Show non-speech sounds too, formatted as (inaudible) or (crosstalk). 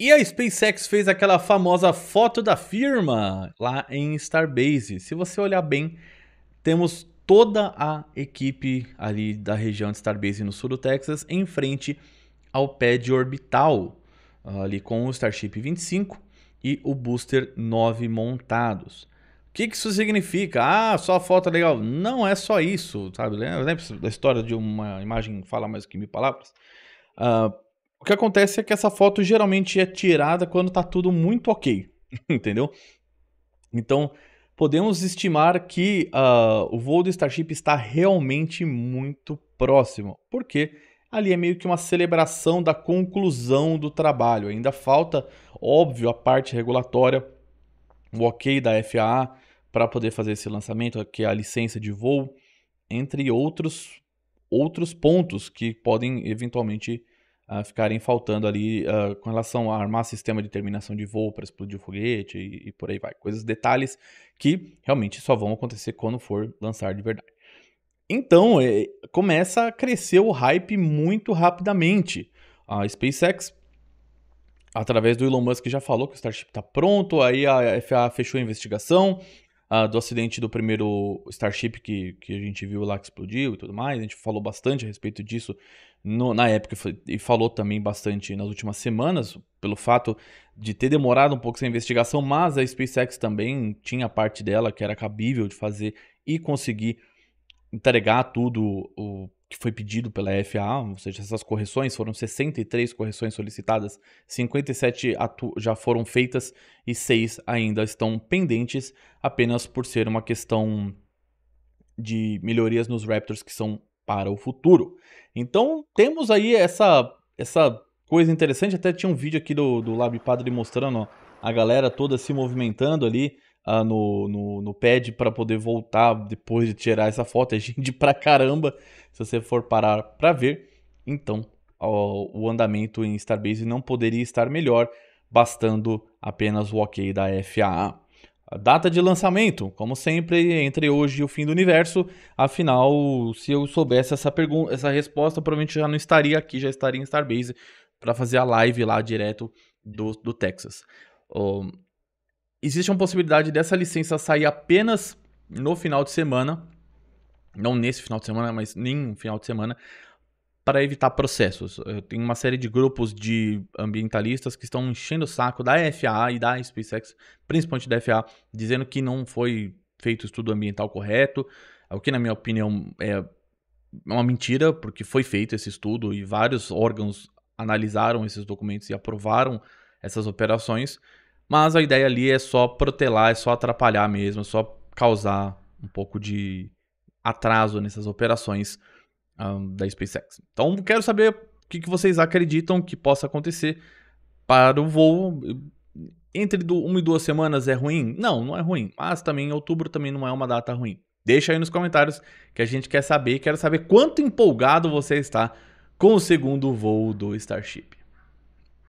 E a SpaceX fez aquela famosa foto da firma lá em Starbase. Se você olhar bem, temos toda a equipe ali da região de Starbase no sul do Texas em frente ao pé de orbital, ali com o Starship 25 e o Booster 9 montados. O que, que isso significa? Ah, só a foto é legal. Não é só isso, sabe? Lembra da história de uma imagem fala mais que mil palavras? Uh, o que acontece é que essa foto geralmente é tirada quando tá tudo muito ok, (laughs) entendeu? Então, podemos estimar que uh, o voo do Starship está realmente muito próximo, porque ali é meio que uma celebração da conclusão do trabalho. Ainda falta, óbvio, a parte regulatória, o ok da FAA para poder fazer esse lançamento, que é a licença de voo, entre outros outros pontos que podem eventualmente uh, ficarem faltando ali uh, com relação a armar sistema de terminação de voo para explodir o foguete e, e, por aí vai. Coisas, detalhes que realmente só vão acontecer quando for lançar de verdade. Então, é, começa a crescer o hype muito rapidamente. A SpaceX, através do Elon Musk, já falou que o Starship está pronto, aí a FAA fechou a investigação, uh, do acidente do primeiro Starship que, que a gente viu lá que explodiu e tudo mais. A gente falou bastante a respeito disso no, na época e falou também bastante nas últimas semanas, pelo fato de ter demorado um pouco essa investigação, mas a SpaceX também tinha parte dela que era cabível de fazer e conseguir entregar tudo o que foi pedido pela FAA, ou seja, essas correções foram 63 correções solicitadas, 57 já foram feitas e 6 ainda estão pendentes, apenas por ser uma questão de melhorias nos Raptors que são para o futuro. Então temos aí essa essa coisa interessante, até tinha um vídeo aqui do, do Lab Padre mostrando ó, a galera toda se movimentando ali, ah, no, no, no, pad para poder voltar depois de tirar essa foto. É gente pra caramba, se você for parar para ver. Então, ó, o andamento em Starbase não poderia estar melhor, bastando apenas o ok da FAA. A data de lançamento, como sempre, entre hoje e o fim do universo. Afinal, se eu soubesse essa pergunta, essa resposta, provavelmente já não estaria aqui, já estaria em Starbase para fazer a live lá direto do, do Texas. Um, existe uma possibilidade dessa licença sair apenas no final de semana, não nesse final de semana, mas nem no final de semana, para evitar processos. Eu tenho uma série de grupos de ambientalistas que estão enchendo o saco da FAA e da SpaceX, principalmente da FAA, dizendo que não foi feito o estudo ambiental correto, o que na minha opinião é uma mentira, porque foi feito esse estudo e vários órgãos analisaram esses documentos e aprovaram essas operações. Mas a ideia ali é só protelar, é só atrapalhar mesmo, é só causar um pouco de atraso nessas operações um, ah, da SpaceX. Então, quero saber o que, que vocês acreditam que possa acontecer para o voo. Entre do, uma e duas semanas é ruim? Não, não é ruim. Mas também outubro também não é uma data ruim. Deixa aí nos comentários que a gente quer saber. Quero saber quanto empolgado você está com o segundo voo do Starship.